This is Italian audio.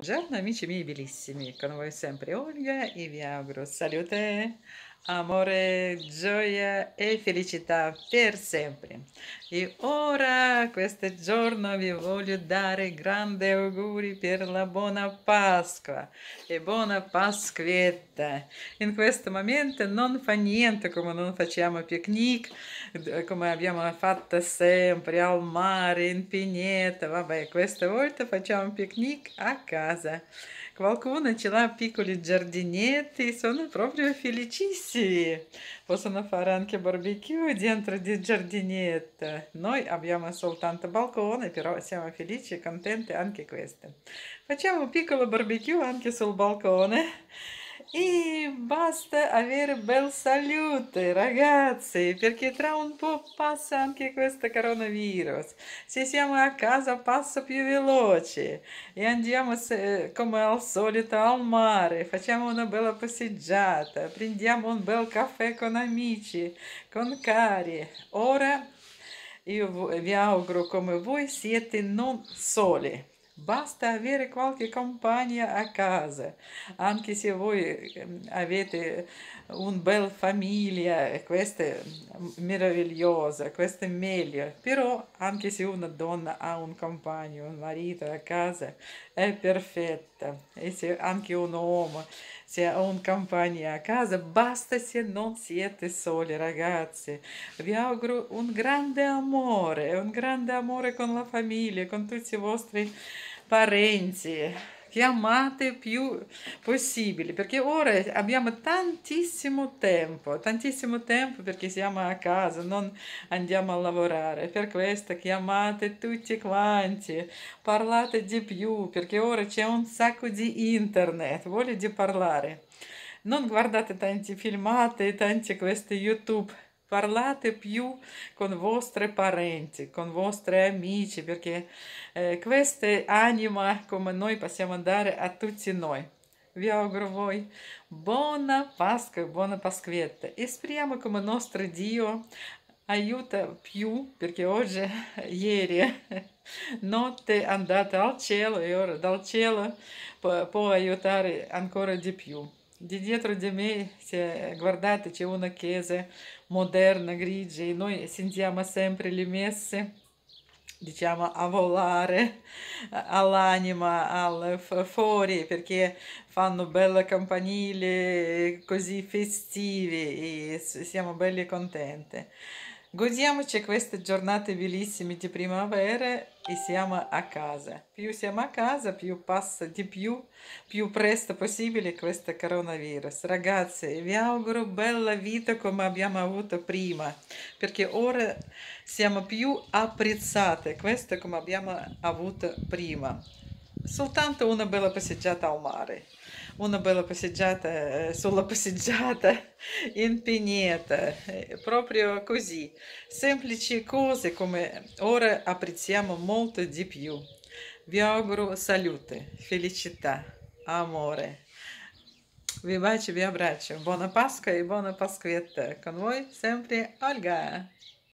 Buongiorno amici miei bellissimi, con voi sempre Olga e vi auguro salute amore, gioia e felicità per sempre. E ora, questo giorno, vi voglio dare grandi auguri per la buona Pasqua e buona Pasquetta. In questo momento non fa niente come non facciamo picnic, come abbiamo fatto sempre al mare, in pineta, vabbè, questa volta facciamo picnic a casa. Qualcuno ce l'ha piccoli giardinetti, sono proprio felicissimi. Sì, possono fare anche barbecue dentro di giardinetta. Noi abbiamo soltanto balcone, però siamo felici e contenti anche queste. Facciamo un piccolo barbecue anche sul balcone. E basta avere bel salute, ragazzi, perché tra un po' passa anche questo coronavirus. Se siamo a casa passa più veloce e andiamo come al solito al mare, facciamo una bella passeggiata, prendiamo un bel caffè con amici, con cari. Ora io vi auguro come voi siete non soli. Basta avere qualche compagnia a casa, anche se voi ehm, avete una bella famiglia, questa è meravigliosa, questa è meglio, però anche se una donna ha un compagno, un marito a casa, è perfetta, e se anche un uomo se ho un compagno a casa, basta se non siete soli ragazzi. Vi auguro un grande amore, un grande amore con la famiglia, con tutti i vostri parenti che amate più possibile, perché ora abbiamo tantissimo tempo, tantissimo tempo perché siamo a casa, non andiamo a lavorare, per questo chiamate tutti quanti, parlate di più, perché ora c'è un sacco di internet, voglio di parlare. Non guardate tanti filmati, tanti questi YouTube parlate più con vostri parenti, con vostri amici, perché eh, questa anima come noi possiamo dare a tutti noi. Vi auguro voi buona Pasqua, buona Pasquetta e speriamo come nostro Dio aiuta più perché oggi, ieri, notte è andata al cielo e ora dal cielo può, può aiutare ancora di più. Di dietro di me, se, guardate, c'è una chiesa moderna, grigia, e noi sentiamo sempre le messe, diciamo, a volare all'anima, al fuori, perché fanno bella campanile così festive e siamo belli e contenti. Godiamoci queste giornate bellissime di primavera e siamo a casa. Più siamo a casa, più passa di più, più presto possibile questo coronavirus. Ragazzi, vi auguro bella vita come abbiamo avuto prima, perché ora siamo più apprezzate, questo come abbiamo avuto prima. Soltanto una bella passeggiata al mare una bella passeggiata eh, sulla passeggiata in pineta, eh, proprio così, semplici cose come ora apprezziamo molto di più. Vi auguro salute, felicità, amore. Vi bacio, vi abbraccio, buona Pasqua e buona Pasquetta. Con voi sempre Olga.